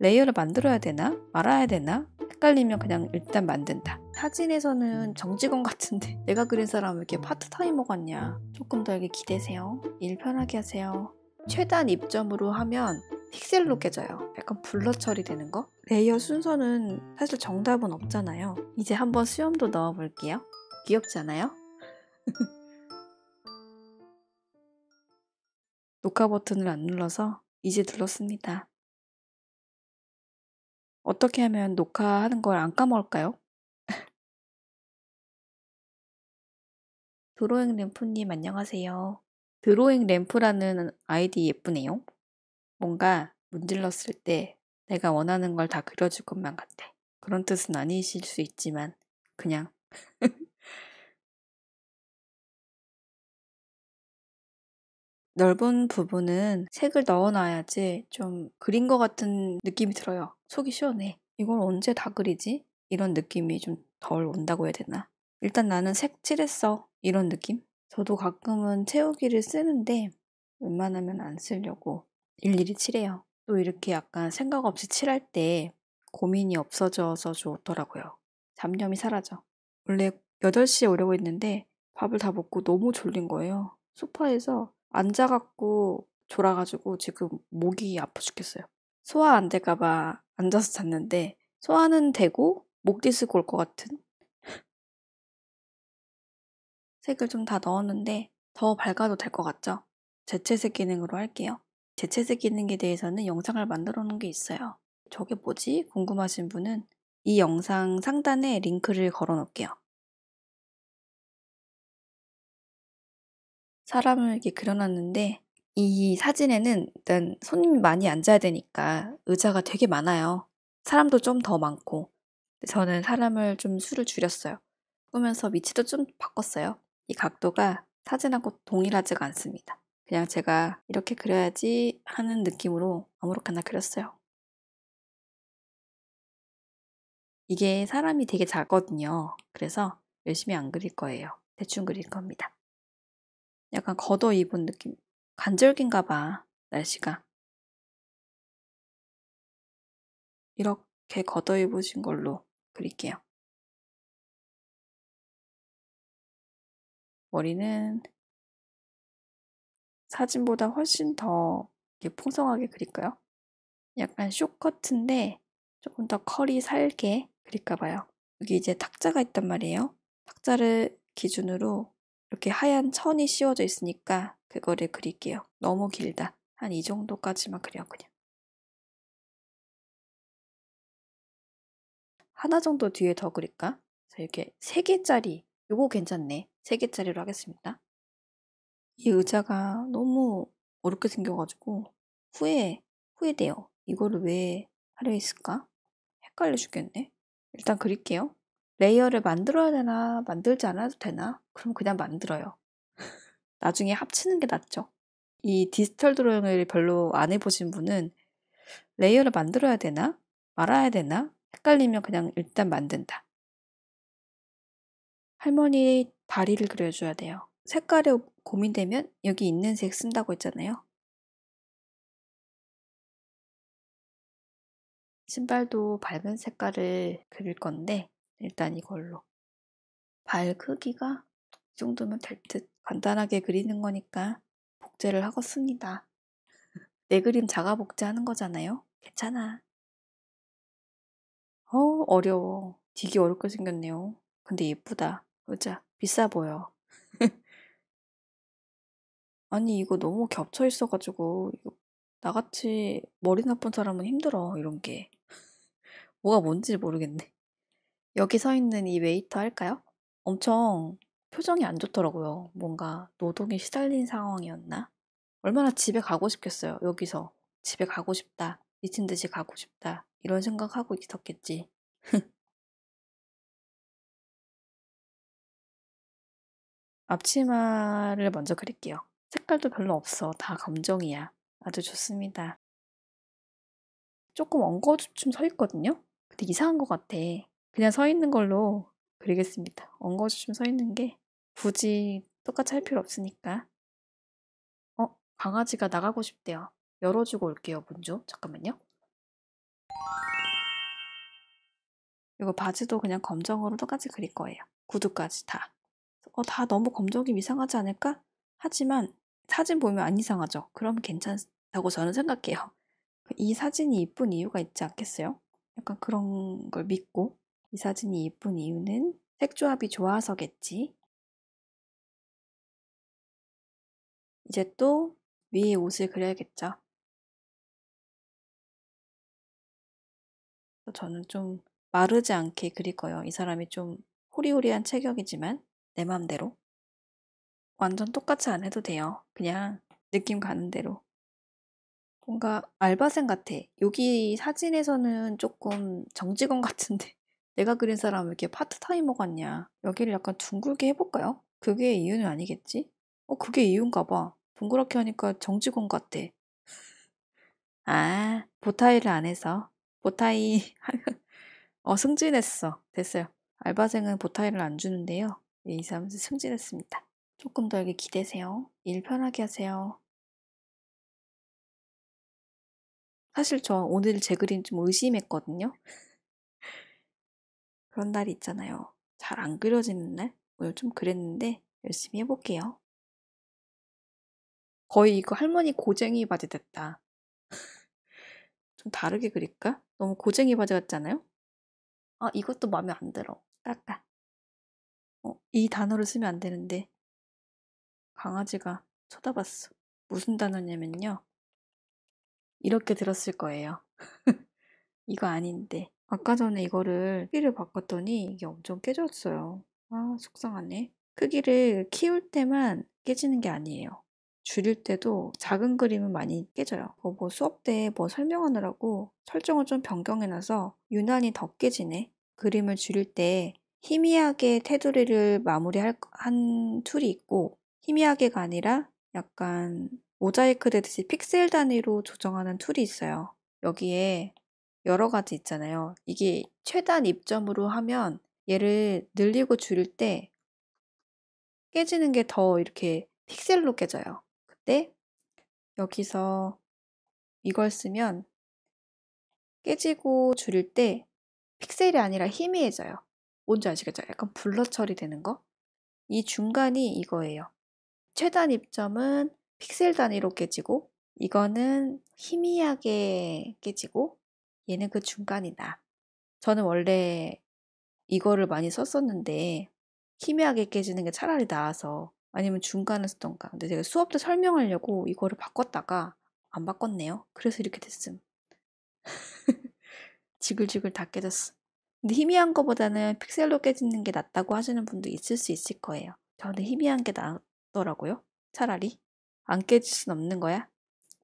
레이어를 만들어야 음. 되나 말아야 되나 헷갈리면 그냥 일단 만든다. 사진에서는 음. 정직원 같은데 내가 그린 사람 을 이렇게 파트타이머 같냐. 조금 더게 기대세요. 일 편하게 하세요. 최단 입점으로 하면 픽셀로 음. 깨져요. 약간 블러 처리되는 거? 레이어 순서는 사실 정답은 없잖아요. 이제 한번 수염도 넣어볼게요. 귀엽지 않아요? 녹화 버튼을 안 눌러서 이제 눌렀습니다. 어떻게 하면 녹화하는 걸 안 까먹을까요? 드로잉 램프님 안녕하세요. 드로잉 램프라는 아이디 예쁘네요. 뭔가 문질렀을 때 내가 원하는 걸 다 그려줄 것만 같아. 그런 뜻은 아니실 수 있지만 그냥 넓은 부분은 색을 넣어놔야지 좀 그린 것 같은 느낌이 들어요. 속이 시원해. 이걸 언제 다 그리지? 이런 느낌이 좀 덜 온다고 해야 되나? 일단 나는 색칠했어. 이런 느낌? 저도 가끔은 채우기를 쓰는데 웬만하면 안 쓰려고 일일이 칠해요. 또 이렇게 약간 생각 없이 칠할 때 고민이 없어져서 좋더라고요. 잡념이 사라져. 원래 8시에 오려고 했는데 밥을 다 먹고 너무 졸린 거예요. 소파에서 앉아갖고 졸아가지고 지금 목이 아파 죽겠어요. 소화 안 될까봐 앉아서 잤는데 소화는 되고 목 디스고 올것 같은 색을 좀 다 넣었는데 더 밝아도 될 것 같죠? 재채색 기능으로 할게요. 재채색 기능에 대해서는 영상을 만들어 놓은 게 있어요. 저게 뭐지? 궁금하신 분은 이 영상 상단에 링크를 걸어 놓을게요. 사람을 이렇게 그려놨는데 이 사진에는 일단 손님이 많이 앉아야 되니까 의자가 되게 많아요. 사람도 좀 더 많고 저는 사람을 좀 수를 줄였어요. 꾸면서 위치도 좀 바꿨어요. 이 각도가 사진하고 동일하지가 않습니다. 그냥 제가 이렇게 그려야지 하는 느낌으로 아무렇게나 그렸어요. 이게 사람이 되게 작거든요. 그래서 열심히 안 그릴 거예요. 대충 그릴 겁니다. 약간 걷어 입은 느낌. 간절긴가 봐, 날씨가. 이렇게 걷어 입으신 걸로 그릴게요. 머리는 사진보다 훨씬 더 풍성하게 그릴까요? 약간 쇼커트인데 조금 더 컬이 살게 그릴까 봐요. 여기 이제 탁자가 있단 말이에요. 탁자를 기준으로 이렇게 하얀 천이 씌워져 있으니까 그거를 그릴게요. 너무 길다. 한 이 정도까지만 그려 그냥. 하나 정도 뒤에 더 그릴까? 자, 이렇게 세 개짜리. 이거 괜찮네. 세 개짜리로 하겠습니다. 이 의자가 너무 어렵게 생겨가지고 후회 후회돼요. 이거를 왜 하려 했을까? 헷갈려 죽겠네. 일단 그릴게요. 레이어를 만들어야 되나, 만들지 않아도 되나? 그럼 그냥 만들어요. 나중에 합치는 게 낫죠. 이 디지털 드로잉을 별로 안 해보신 분은 레이어를 만들어야 되나? 말아야 되나? 헷갈리면 그냥 일단 만든다. 할머니 다리를 그려줘야 돼요. 색깔에 고민되면 여기 있는 색 쓴다고 했잖아요. 신발도 밝은 색깔을 그릴 건데 일단 이걸로. 발 크기가 이 정도면 될 듯 간단하게 그리는 거니까 복제를 하겠습니다. 내 그림 자가 복제하는 거잖아요. 괜찮아. 어 어려워. 되게 어렵게 생겼네요. 근데 예쁘다. 보자. 비싸 보여. 아니 이거 너무 겹쳐 있어가지고 나같이 머리 나쁜 사람은 힘들어 이런 게 뭐가 뭔지 모르겠네. 여기 서 있는 이 웨이터 할까요? 엄청 표정이 안 좋더라고요. 뭔가 노동에 시달린 상황이었나? 얼마나 집에 가고 싶겠어요. 여기서 집에 가고 싶다. 미친 듯이 가고 싶다. 이런 생각하고 있었겠지. 앞치마를 먼저 그릴게요. 색깔도 별로 없어. 다 감정이야. 아주 좋습니다. 조금 엉거주춤 서 있거든요? 근데 이상한 것 같아. 그냥 서 있는 걸로 그리겠습니다. 엉거주춤 서 있는 게 굳이 똑같이 할 필요 없으니까. 어? 강아지가 나가고 싶대요. 열어주고 올게요, 문저 잠깐만요. 이거 바지도 그냥 검정으로 똑같이 그릴 거예요. 구두까지 다. 어, 다 너무 검정이 이상하지 않을까? 하지만 사진 보면 안 이상하죠. 그럼 괜찮다고 저는 생각해요. 그 이 사진이 이쁜 이유가 있지 않겠어요? 약간 그런 걸 믿고 이 사진이 예쁜 이유는 색조합이 좋아서겠지. 이제 또 위에 옷을 그려야겠죠. 저는 좀 마르지 않게 그릴 거예요. 이 사람이 좀 호리호리한 체격이지만 내 맘대로. 완전 똑같이 안 해도 돼요. 그냥 느낌 가는 대로. 뭔가 알바생 같아. 여기 사진에서는 조금 정직원 같은데 내가 그린 사람 왜 이렇게 파트타이머 같냐. 여기를 약간 둥글게 해볼까요? 그게 이유는 아니겠지? 어, 그게 이유인가 봐. 동그랗게 하니까 정직원 같아. 아, 보타이를 안 해서. 보타이 어, 승진했어. 됐어요. 알바생은 보타이를 안 주는데요. 예, 이사람면 승진했습니다. 조금 더 여기 기대세요. 일 편하게 하세요. 사실 저 오늘 제 그림 좀 의심했거든요. 그런 날이 있잖아요. 잘 안 그려지는 날? 오늘 뭐 좀 그랬는데 열심히 해볼게요. 거의 이거 할머니 고쟁이 바지 됐다. 좀 다르게 그릴까? 너무 고쟁이 바지 같잖아요 아, 이것도 마음에 안 들어. 깎아. 어, 이 단어를 쓰면 안 되는데. 강아지가 쳐다봤어. 무슨 단어냐면요. 이렇게 들었을 거예요. 이거 아닌데. 아까 전에 이거를 크를 바꿨더니 이게 엄청 깨졌어요. 아 속상하네. 크기를 키울 때만 깨지는 게 아니에요. 줄일 때도 작은 그림은 많이 깨져요. 뭐, 뭐 수업 때 뭐 설명하느라고 설정을 좀 변경해놔서 유난히 더 깨지네. 그림을 줄일 때 희미하게 테두리를 마무리할 한 툴이 있고 희미하게가 아니라 약간 모자이크 되듯이 픽셀 단위로 조정하는 툴이 있어요. 여기에 여러 가지 있잖아요. 이게 최단 입점으로 하면 얘를 늘리고 줄일 때 깨지는 게 더 이렇게 픽셀로 깨져요. 그때 여기서 이걸 쓰면 깨지고 줄일 때 픽셀이 아니라 희미해져요. 뭔지 아시겠죠? 약간 블러 처리되는 거? 이 중간이 이거예요. 최단 입점은 픽셀 단위로 깨지고 이거는 희미하게 깨지고 얘는 그 중간이다. 저는 원래 이거를 많이 썼었는데 희미하게 깨지는 게 차라리 나아서 아니면 중간을 썼던가 근데 제가 수업 때 설명하려고 이거를 바꿨다가 안 바꿨네요. 그래서 이렇게 됐음. 지글지글 다 깨졌어. 근데 희미한 거보다는 픽셀로 깨지는 게 낫다고 하시는 분도 있을 수 있을 거예요. 저는 희미한 게 낫더라고요. 차라리. 안 깨질 순 없는 거야.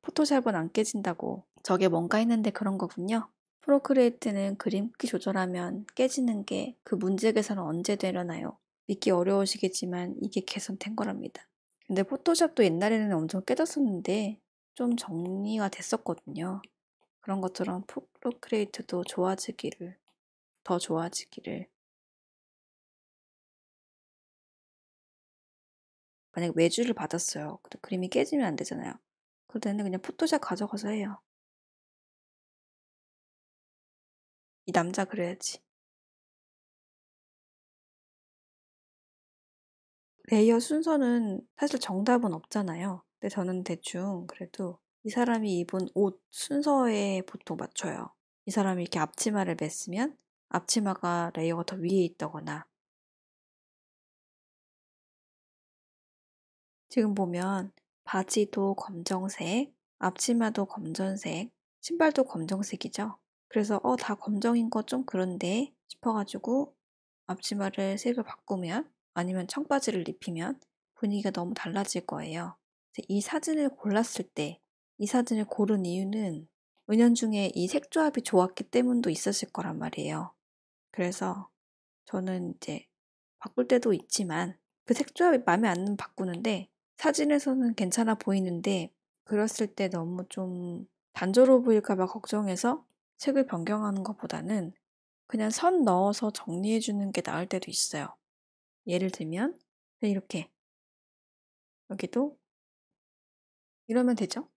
포토샵은 안 깨진다고. 저게 뭔가 했는데 그런 거군요. 프로크리에이트는 그림 크기 조절하면 깨지는 게 그 문제 계산은 언제 되려나요? 믿기 어려우시겠지만 이게 개선된 거랍니다. 근데 포토샵도 옛날에는 엄청 깨졌었는데 좀 정리가 됐었거든요. 그런 것처럼 프로크리에이트도 좋아지기를 더 좋아지기를 만약 외주를 받았어요. 그럼 그림이 깨지면 안 되잖아요. 그 때는 그냥 포토샵 가져가서 해요. 이 남자 그래야지. 레이어 순서는 사실 정답은 없잖아요. 근데 저는 대충 그래도 이 사람이 입은 옷 순서에 보통 맞춰요. 이 사람이 이렇게 앞치마를 맸으면 앞치마가 레이어가 더 위에 있다거나 지금 보면 바지도 검정색, 앞치마도 검정색, 신발도 검정색이죠. 그래서 어다 검정인 거 좀 그런데 싶어가지고 앞치마를 색을 바꾸면 아니면 청바지를 입히면 분위기가 너무 달라질 거예요. 이 사진을 골랐을 때 이 사진을 고른 이유는 은연중에 이 색 조합이 좋았기 때문도 있었을 거란 말이에요. 그래서 저는 이제 바꿀 때도 있지만 그 색 조합이 마음에 안 드면 바꾸는데 사진에서는 괜찮아 보이는데 그랬을때 너무 좀 단조로워 보일까봐 걱정해서 책을 변경하는 것보다는 그냥 선 넣어서 정리해주는 게 나을 때도 있어요. 예를 들면, 이렇게. 여기도. 이러면 되죠?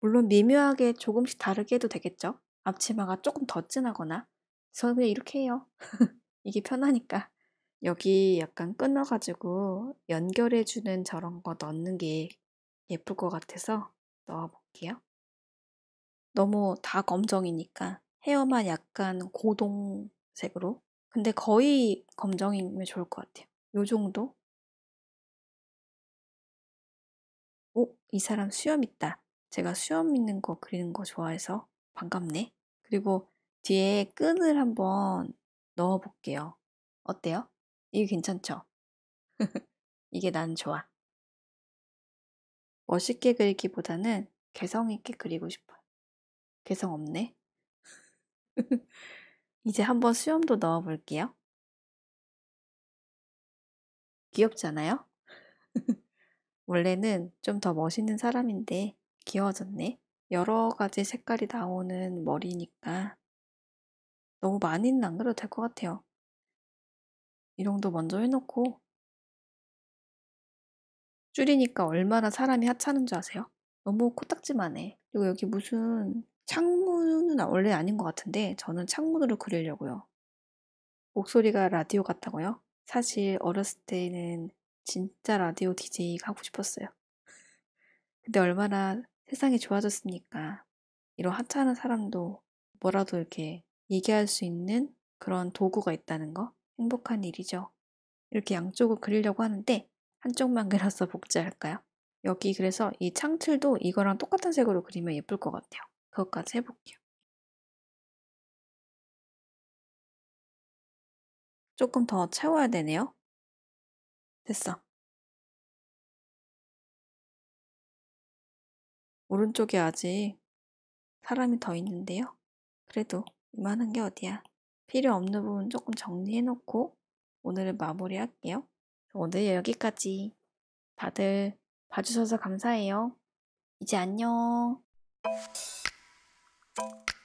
물론 미묘하게 조금씩 다르게 해도 되겠죠? 앞치마가 조금 더 진하거나. 저는 그냥 이렇게 해요. 이게 편하니까. 여기 약간 끊어가지고 연결해주는 저런 거 넣는 게 예쁠 것 같아서 넣어볼게요. 너무 다 검정이니까 헤어만 약간 고동색으로 근데 거의 검정이면 좋을 것 같아요. 요 정도? 오, 어, 이 사람 수염 있다. 제가 수염 있는 거 그리는 거 좋아해서 반갑네. 그리고 뒤에 끈을 한번 넣어볼게요. 어때요? 이게 괜찮죠? 이게 난 좋아. 멋있게 그리기보다는 개성 있게 그리고 싶어요. 개성 없네. 이제 한번 수염도 넣어볼게요. 귀엽잖아요? 원래는 좀 더 멋있는 사람인데 귀여워졌네. 여러 가지 색깔이 나오는 머리니까 너무 많이는 안 그래도 될 것 같아요. 이정도 먼저 해놓고 줄이니까 얼마나 사람이 하찮은 줄 아세요? 너무 코딱지만 해. 그리고 여기 무슨 창문은 아, 원래 아닌 것 같은데 저는 창문으로 그리려고요. 목소리가 라디오 같다고요? 사실 어렸을 때는 진짜 라디오 DJ가 하고 싶었어요. 근데 얼마나 세상이 좋아졌습니까? 이런 하찮은 사람도 뭐라도 이렇게 얘기할 수 있는 그런 도구가 있다는 거 행복한 일이죠. 이렇게 양쪽을 그리려고 하는데 한쪽만 그려서 복제할까요? 여기 그래서 이 창틀도 이거랑 똑같은 색으로 그리면 예쁠 것 같아요. 그것까지 해볼게요. 조금 더 채워야 되네요. 됐어. 오른쪽에 아직 사람이 더 있는데요. 그래도 이만한 게 어디야. 필요 없는 부분 조금 정리해놓고 오늘은 마무리할게요. 오늘 여기까지. 다들 봐주셔서 감사해요. 이제 안녕. you